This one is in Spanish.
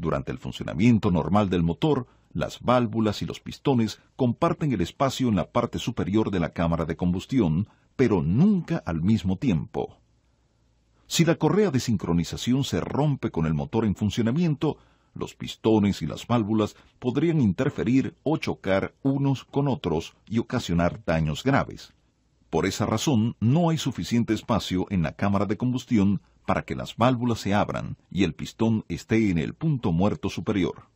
Durante el funcionamiento normal del motor, las válvulas y los pistones comparten el espacio en la parte superior de la cámara de combustión, pero nunca al mismo tiempo. Si la correa de sincronización se rompe con el motor en funcionamiento, los pistones y las válvulas podrían interferir o chocar unos con otros y ocasionar daños graves. Por esa razón, no hay suficiente espacio en la cámara de combustión para que las válvulas se abran y el pistón esté en el punto muerto superior.